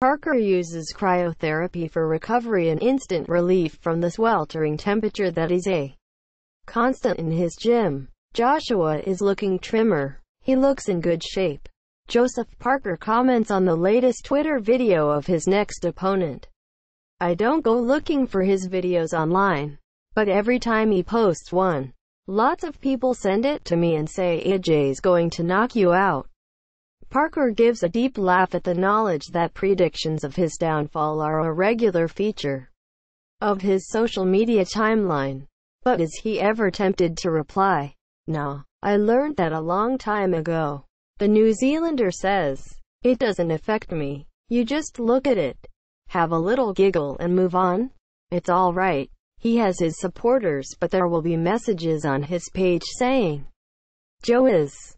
Parker uses cryotherapy for recovery and instant relief from the sweltering temperature that is a constant in his gym. Joshua is looking trimmer. He looks in good shape. Joseph Parker comments on the latest Twitter video of his next opponent. I don't go looking for his videos online, but every time he posts one, lots of people send it to me and say AJ's going to knock you out. Parker gives a deep laugh at the knowledge that predictions of his downfall are a regular feature of his social media timeline. But is he ever tempted to reply? No. I learned that a long time ago. The New Zealander says, it doesn't affect me. You just look at it, have a little giggle and move on. It's all right. He has his supporters but there will be messages on his page saying, Joe is